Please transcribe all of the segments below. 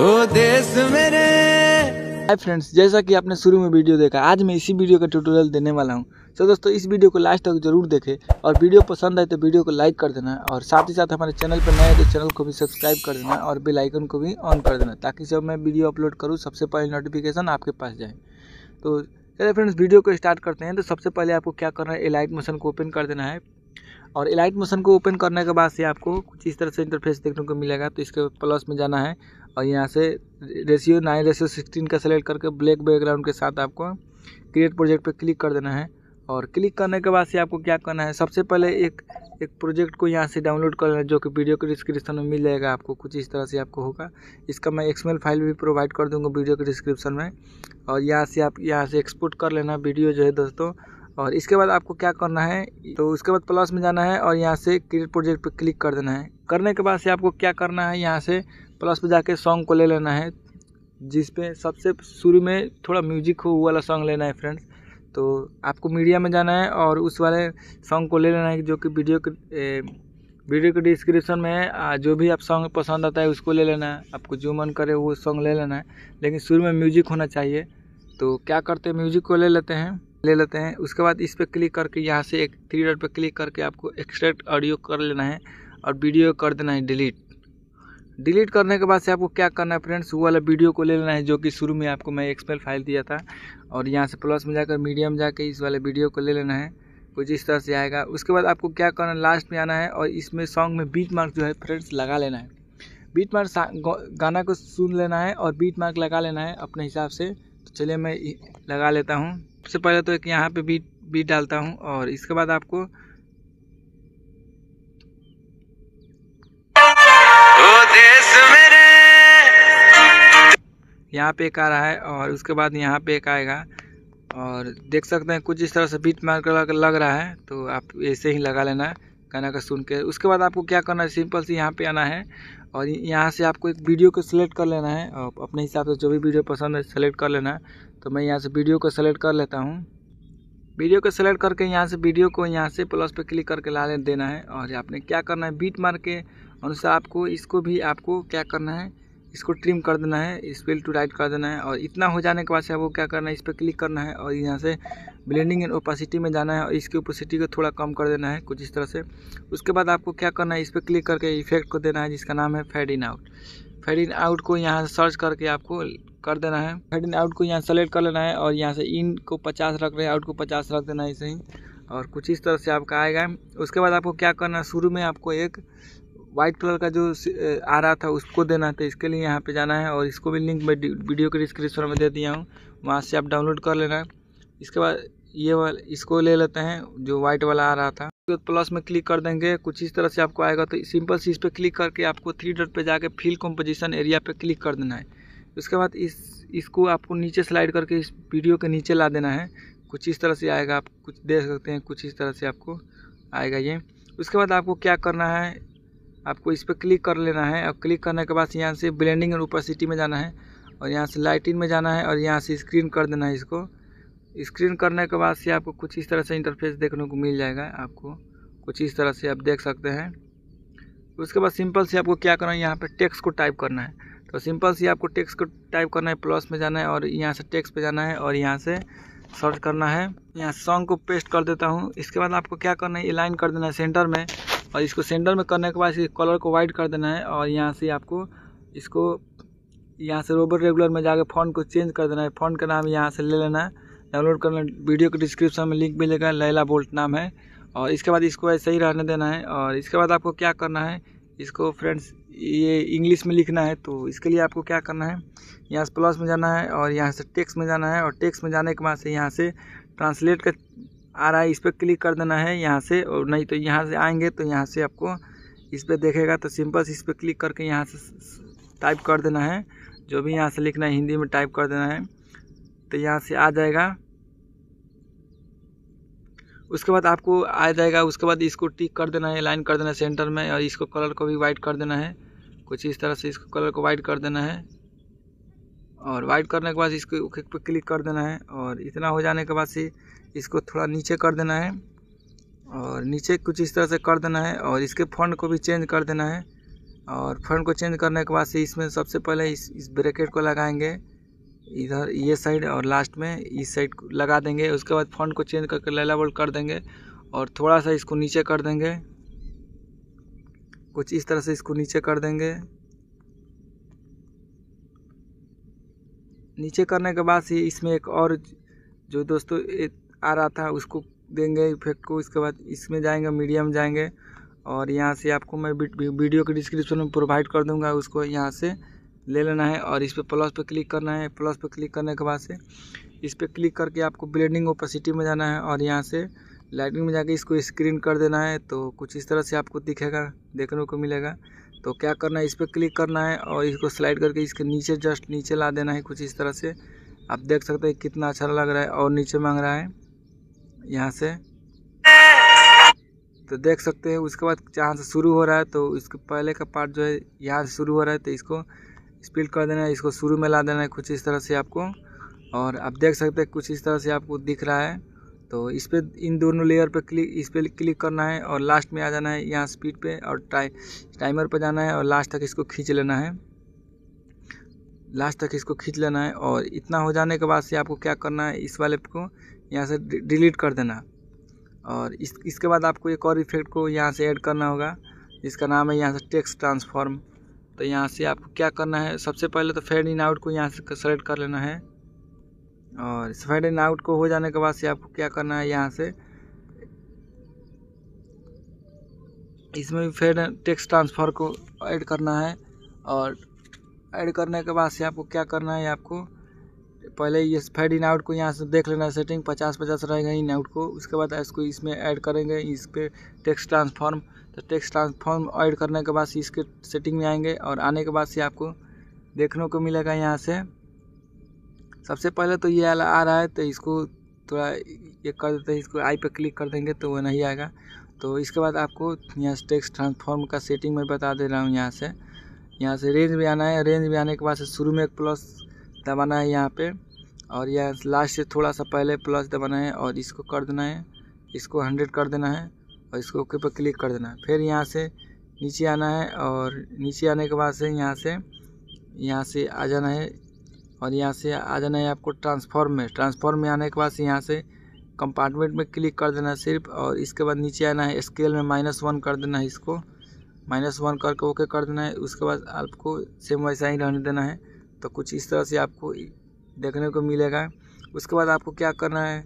ओ देश मेरे hi friends जैसा कि आपने शुरू में वीडियो देखा आज मैं इसी वीडियो का ट्यूटोरियल देने वाला हूँ तो दोस्तों इस वीडियो को लास्ट तक जरूर देखें और वीडियो पसंद आए तो वीडियो को लाइक कर देना और साथ ही साथ हमारे चैनल पर नए हैं तो चैनल को भी सब्सक्राइब कर देना और बेल आइकन को भी ऑन कर देना ताकि जब मैं वीडियो अपलोड करूँ सबसे पहले नोटिफिकेशन आपके पास जाए तो चलिए फ्रेंड्स वीडियो को स्टार्ट करते हैं तो सबसे पहले आपको क्या करना है एलाइट मोशन को ओपन कर देना है और इलाइट मोशन को ओपन करने के बाद से आपको कुछ इस तरह से इंटरफेस देखने को मिलेगा तो इसके प्लस में जाना है और यहाँ से रेशियो नाइन रेशियो सिक्सटीन का सेलेक्ट करके ब्लैक बैकग्राउंड के साथ आपको क्रिएट प्रोजेक्ट पर क्लिक कर देना है और क्लिक करने के बाद से आपको क्या करना है सबसे पहले एक एक प्रोजेक्ट को यहाँ से डाउनलोड कर लेना है जो कि वीडियो के डिस्क्रिप्शन में मिल जाएगा आपको कुछ इस तरह से आपको होगा इसका मैं एक्समेल फाइल भी प्रोवाइड कर दूंगा वीडियो के डिस्क्रिप्शन में और यहाँ से आप यहाँ से एक्सपोर्ट कर लेना वीडियो जो है दोस्तों और इसके बाद आपको क्या करना है तो उसके बाद प्लस में जाना है और यहाँ से क्रिएट प्रोजेक्ट पर क्लिक कर देना है करने के बाद से आपको क्या करना है यहाँ से प्लस पर जाके सॉन्ग को ले लेना है जिस पे सबसे शुरू में थोड़ा म्यूजिक हो वाला सॉन्ग लेना है फ्रेंड्स तो आपको मीडिया में जाना है और उस वाले सॉन्ग को ले लेना है जो कि वीडियो के वीडियो के डिस्क्रिप्शन में है जो भी आप सॉन्ग पसंद आता है उसको ले लेना है आपको जो मन करे वो सॉन्ग ले लेना है लेकिन शुरू में म्यूजिक होना चाहिए तो क्या करते हैं म्यूजिक को ले लेते हैं ले लेते हैं उसके बाद इस पर क्लिक करके यहाँ से एक थ्री डॉट पर क्लिक करके आपको एक्सट्रैक्ट ऑडियो कर लेना है और वीडियो कर देना है डिलीट डिलीट करने के बाद से आपको क्या करना है फ्रेंड्स वो वाला वीडियो को ले लेना है जो कि शुरू में आपको मैं एक्सपेल फाइल दिया था और यहाँ से प्लस में जाकर मीडियम जाकर इस वाले वीडियो को ले लेना है कुछ इस तरह से आएगा उसके बाद आपको क्या करना है लास्ट में आना है और इसमें सॉन्ग में बीट मार्क जो है फ्रेंड्स लगा लेना है बीट मार्क गाना को सुन लेना है और बीट मार्क लगा लेना है अपने हिसाब से तो चलिए मैं लगा लेता हूँ सबसे पहले तो एक यहाँ पे बीट बीट डालता हूँ और इसके बाद आपको यहाँ पे एक आ रहा है और उसके बाद यहाँ पे एक आएगा और देख सकते हैं कुछ इस तरह से बीट मार कर लग रहा है तो आप ऐसे ही लगा लेना है गाना का सुन के उसके बाद आपको क्या करना है सिंपल से यहाँ पे आना है और यहाँ से आपको एक वीडियो को सिलेक्ट कर लेना है और अपने हिसाब से जो भी वीडियो पसंद है सेलेक्ट कर लेना है तो मैं यहाँ से वीडियो को सेलेक्ट कर लेता हूँ वीडियो को सेलेक्ट करके यहाँ से वीडियो को यहाँ से प्लस पे क्लिक करके ला देना है और आपने क्या करना है बीट मार के अनुसार आपको इसको भी आपको क्या करना है इसको ट्रिम कर देना है स्पेल टू राइट कर देना है और इतना हो जाने के बाद से आपको क्या करना है इस पर क्लिक करना है और यहाँ से ब्लेंडिंग एंड ओपासिटी में जाना है और इसकी ओपासिटी को थोड़ा कम कर देना है कुछ इस तरह से उसके बाद आपको क्या करना है इस पर क्लिक करके इफेक्ट को देना है जिसका नाम है fade in out fade in out को यहाँ से सर्च करके आपको कर देना है फेड इन आउट को यहाँ सेलेक्ट कर लेना है और यहाँ से इन को पचास रख रहे हैं आउट को पचास रख देना है इसे ही और कुछ इस तरह से आपका आएगा उसके बाद आपको क्या करना है शुरू में आपको एक वाइट कलर का जो आ रहा था उसको देना था इसके लिए यहाँ पे जाना है और इसको भी लिंक मैं वीडियो के डिस्क्रिप्शन में दे दिया हूँ वहाँ से आप डाउनलोड कर लेना इसके बाद ये वाला इसको ले लेते हैं जो वाइट वाला आ रहा था तो प्लस में क्लिक कर देंगे कुछ इस तरह से आपको आएगा तो सिंपल सी इस पर क्लिक करके आपको थ्री डॉट पर जाकर फील्ड कॉम्पोजिशन एरिया पर क्लिक कर देना है उसके बाद इस इसको आपको नीचे स्लाइड करके इस वीडियो के नीचे ला देना है कुछ इस तरह से आएगा आप कुछ देख सकते हैं कुछ इस तरह से आपको आएगा ये उसके बाद आपको क्या करना है आपको इस पर क्लिक कर लेना है और क्लिक करने के बाद यहाँ से ब्लेंडिंग एंड सिटी में जाना है और यहाँ से लाइटिंग में जाना है और यहाँ से स्क्रीन कर देना है इसको स्क्रीन करने के बाद से आपको कुछ इस तरह से इंटरफेस देखने को मिल जाएगा आपको कुछ इस तरह से आप देख सकते हैं उसके बाद सिंपल से आपको क्या करना है यहाँ पर टेक्स्ट को टाइप करना है तो सिंपल से आपको टेक्स्ट को टाइप करना है प्लस में जाना है और यहाँ से टेक्स्ट पे जाना है और यहाँ से सर्च करना है यहाँ सॉन्ग को पेस्ट कर देता हूँ इसके बाद आपको क्या करना है लाइन कर देना है सेंटर में और इसको सेंटर में करने के बाद इसके कलर को वाइट कर देना है और यहाँ से आपको इसको यहाँ से रोबर रेगुलर में जाकर फ़ॉन्ट को चेंज कर देना है फ़ॉन्ट का नाम यहाँ से ले लेना है डाउनलोड करना वीडियो के डिस्क्रिप्शन में लिंक मिलेगा लैला बोल्ट नाम है और इसके बाद इसको ऐसे ही रहने देना है और इसके बाद आपको क्या करना है इसको फ्रेंड्स ये इंग्लिश में लिखना है तो इसके लिए आपको क्या करना है यहाँ से प्लस में जाना है और यहाँ से टेक्स्ट में जाना है और टेक्स्ट में जाने के बाद से यहाँ से ट्रांसलेट का आ रहा है इस पर क्लिक कर देना है यहाँ से और नहीं तो यहाँ से आएंगे तो यहाँ से आपको इस पर देखेगा तो सिंपल से इस पर क्लिक करके यहाँ से टाइप कर देना है जो भी यहाँ से लिखना है हिंदी में टाइप कर देना है तो यहाँ से आ जाएगा उसके बाद आपको आ जाएगा उसके बाद इसको टिक कर देना है लाइन कर देना है सेंटर में और इसको कलर को भी वाइट कर देना है कुछ इस तरह से इसको कलर को वाइट कर देना है और वाइट करने के बाद इसको ओके पर क्लिक कर देना है और इतना हो जाने के बाद से इसको थोड़ा नीचे कर देना है और नीचे कुछ इस तरह से कर देना है और इसके फंड को भी चेंज कर देना है और फंड को चेंज करने के बाद से इसमें सबसे पहले इस इस ब्रेकेट को लगाएंगे इधर ये साइड और लास्ट में इस साइड लगा देंगे उसके बाद फंड को चेंज करके लेलाबल कर देंगे और थोड़ा सा इसको नीचे कर देंगे कुछ इस तरह से इसको नीचे कर देंगे नीचे करने के बाद से इसमें एक और जो दोस्तों आ रहा था उसको देंगे इफेक्ट को इसके बाद इसमें जाएंगे मीडियम जाएंगे और यहाँ से आपको मैं वीडियो के डिस्क्रिप्शन में प्रोवाइड कर दूंगा उसको यहाँ से ले लेना है और इस पर प्लस पर क्लिक करना है प्लस पर क्लिक करने के बाद से इस पर क्लिक करके आपको ब्लेंडिंग ओपेसिटी में जाना है और यहाँ से लाइटिंग में जाके इसको स्क्रीन कर देना है तो कुछ इस तरह से आपको दिखेगा देखने को मिलेगा तो क्या करना है इस पर क्लिक करना है और इसको स्लाइड करके इसके नीचे जस्ट नीचे ला देना है कुछ इस तरह से आप देख सकते हैं कितना अच्छा लग रहा है और नीचे मांग रहा है यहाँ से तो देख सकते हैं उसके बाद जहाँ से शुरू हो रहा है तो इसके पहले का पार्ट जो है यहाँ से शुरू हो रहा है तो इसको स्पीड कर देना है इसको शुरू में ला देना है कुछ इस तरह से आपको और आप देख सकते हैं कुछ इस तरह से आपको दिख रहा है तो इस पर इन दोनों लेयर पर क्लिक इस पर क्लिक करना है और लास्ट में आ जाना है यहाँ स्पीड पर और टाइ टाइमर पर जाना है और लास्ट तक इसको खींच लेना है लास्ट तक इसको खींच लेना है और इतना हो जाने के बाद से आपको क्या करना है इस वाले को यहाँ से डिलीट कर देना और इस इसके बाद आपको एक और इफेक्ट को यहाँ से ऐड करना होगा जिसका नाम है यहाँ से टेक्स्ट ट्रांसफॉर्म तो यहाँ से आपको क्या करना है सबसे पहले तो फेड इन आउट को यहाँ से सेलेक्ट कर लेना है और फेड इन आउट को हो जाने के बाद से आपको क्या करना है यहाँ से इसमें भी फेड टेक्स ट्रांसफर को ऐड करना है और ऐड करने के बाद से आपको क्या करना है आपको पहले ये फेड इन आउट को यहाँ से देख लेना है सेटिंग पचास पचास रहेगा इन आउट को उसके बाद इसको इसमें ऐड करेंगे इस पर टेक्स्ट ट्रांसफॉर्म तो टेक्स्ट ट्रांसफॉर्म ऐड करने के बाद से इसके सेटिंग में आएंगे और आने के बाद से आपको देखने को मिलेगा यहाँ से सबसे पहले तो ये आ रहा है तो इसको थोड़ा ये कर देते हैं इसको आई पे क्लिक कर देंगे तो वो नहीं आएगा तो इसके बाद आपको यहाँ से टेक्स ट्रांसफॉर्म का सेटिंग में बता दे रहा हूँ यहाँ से यहाँ से रेंज में आना है रेंज में आने के बाद से शुरू में एक प्लस दबाना है यहाँ पे और यह लास्ट से थोड़ा सा पहले प्लस दबाना है और इसको कर देना है इसको हंड्रेड कर देना है और इसको ओके पर क्लिक कर देना है फिर यहाँ से नीचे आना है और नीचे आने के बाद से यहाँ से यहाँ से आ जाना है और यहाँ से आ जाना है आपको ट्रांसफॉर्म में ट्रांसफॉर्म में आने के बाद से यहाँ से कंपार्टमेंट में क्लिक कर देना है सिर्फ और इसके बाद नीचे आना है स्केल में माइनस वन कर देना है इसको माइनस वन करके ओके कर देना है उसके बाद आपको सेम वैसा ही रहने देना है तो कुछ इस तरह से आपको देखने को मिलेगा उसके बाद आपको क्या करना है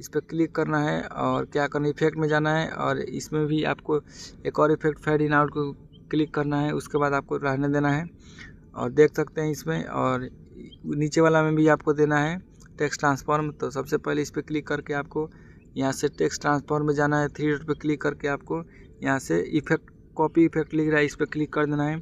इस पर क्लिक करना है और क्या करना इफेक्ट में जाना है और इसमें भी आपको एक और इफेक्ट फेड इन आउट को क्लिक करना है उसके बाद आपको रहने देना है और देख सकते हैं इसमें और नीचे वाला में भी आपको देना है टेक्स्ट ट्रांसफॉर्म तो सबसे पहले इस पर क्लिक करके आपको यहाँ से टेक्स्ट ट्रांसफॉर्म में जाना है थ्री डॉट पर क्लिक करके आपको यहाँ से इफेक्ट कॉपी इफेक्ट लिख रहा है इस पर क्लिक कर देना है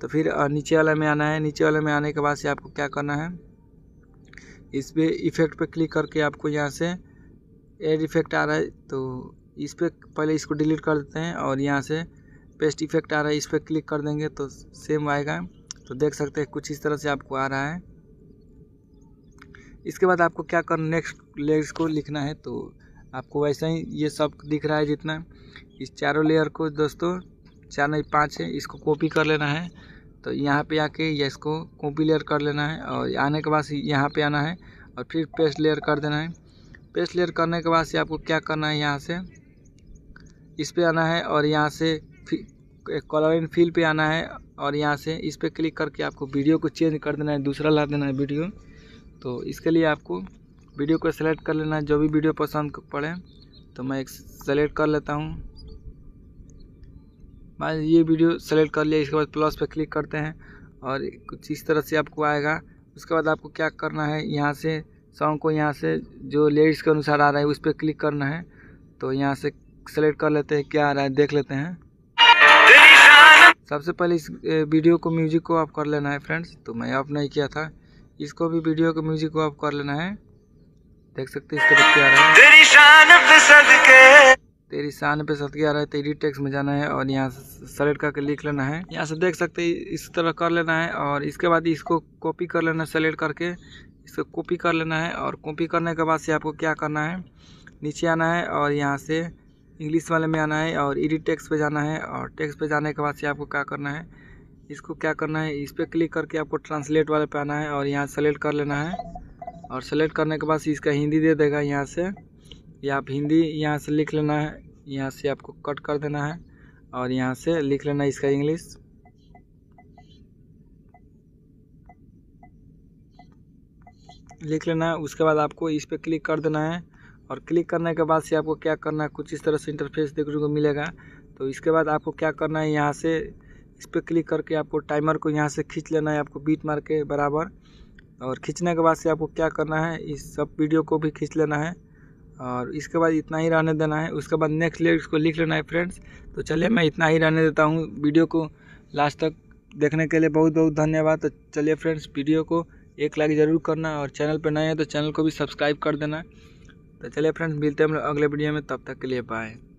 तो फिर नीचे वाला में आना है नीचे वाले में आने के बाद से आपको क्या करना है इस पर इफेक्ट पर क्लिक करके आपको यहाँ से एड इफेक्ट आ रहा है तो इस पर पहले इसको डिलीट कर देते हैं और यहाँ से पेस्ट इफेक्ट आ रहा है इस पर क्लिक कर देंगे तो सेम आएगा तो देख सकते हैं कुछ इस तरह से आपको आ रहा है इसके बाद आपको क्या करना नेक्स्ट लेयर्स को लिखना है तो आपको वैसा ही ये सब दिख रहा है जितना इस चारों लेयर को दोस्तों चार नहीं पाँच है इसको कॉपी कर लेना है तो यहाँ पे आके या इसको कॉपी लेयर कर लेना है और आने के बाद यहाँ पे आना है और फिर पेस्ट लेयर कर देना है पेस्ट लेयर करने के बाद से आपको क्या करना है यहाँ से इस पर आना है और यहाँ से कलर इन फील पे आना है और यहाँ से इस पर क्लिक करके आपको वीडियो को चेंज कर देना है दूसरा ला देना है वीडियो तो इसके लिए आपको वीडियो को सेलेक्ट कर लेना है जो भी वीडियो पसंद पड़े तो मैं एक सेलेक्ट कर लेता हूँ मान ये वीडियो सेलेक्ट कर लिया इसके बाद प्लस पर क्लिक करते हैं और कुछ इस तरह से आपको आएगा उसके बाद आपको क्या करना है यहाँ से सॉन्ग को यहाँ से जो लेडीज़ के अनुसार आ रहा है उस पर क्लिक करना है तो यहाँ से सेलेक्ट कर लेते हैं क्या आ रहा है देख लेते हैं सबसे पहले इस वीडियो को म्यूजिक को ऑफ कर लेना है फ्रेंड्स तो मैं ऑफ नहीं किया था इसको भी वीडियो के म्यूजिक को ऑफ कर लेना है देख सकते हैं बाद क्या आ रहा है तेरी शान पे सतग्या रहे तेरी टैक्स में जाना है और यहाँ सेलेक्ट करके लिख लेना है यहाँ से देख सकते हैं इस तरह कर लेना है और इसके बाद इसको कॉपी कर लेना है सेलेक्ट करके इसको कॉपी कर लेना है और कॉपी करने के बाद से आपको क्या करना है नीचे आना है और यहाँ से इंग्लिश वाले में आना है और ईडी टेक्स पे जाना है और टेक्स पे जाने के बाद से आपको क्या करना है इसको क्या करना है इस पर क्लिक करके आपको ट्रांसलेट वाले पे आना है और यहाँ सेलेक्ट कर लेना है और सेलेक्ट करने के बाद इसका हिंदी दे देगा यहाँ से या आप हिंदी यहाँ से लिख लेना है यहाँ से आपको कट कर देना है और यहाँ से लिख लेना है इसका इंग्लिश लिख लेना है उसके बाद आपको इस पर क्लिक कर देना है और क्लिक करने के बाद से आपको क्या करना है कुछ इस तरह से इंटरफेस देखने को मिलेगा तो इसके बाद आपको क्या करना है यहाँ से इस पर क्लिक करके आपको टाइमर को यहाँ से खींच लेना है आपको बीट मार के बराबर और खींचने के बाद से आपको क्या करना है इस सब वीडियो को भी खींच लेना है और इसके बाद इतना ही रहने देना है उसके बाद नेक्स्ट लेयर इसको लिख लेना है फ्रेंड्स तो चलिए मैं इतना ही रहने देता हूँ वीडियो को लास्ट तक देखने के लिए बहुत बहुत धन्यवाद तो चलिए फ्रेंड्स वीडियो को एक लाइक ज़रूर करना और चैनल पर नए हैं तो चैनल को भी सब्सक्राइब कर देना तो चलिए फ्रेंड्स मिलते हैं हम लोग अगले वीडियो में तब तक के लिए बाय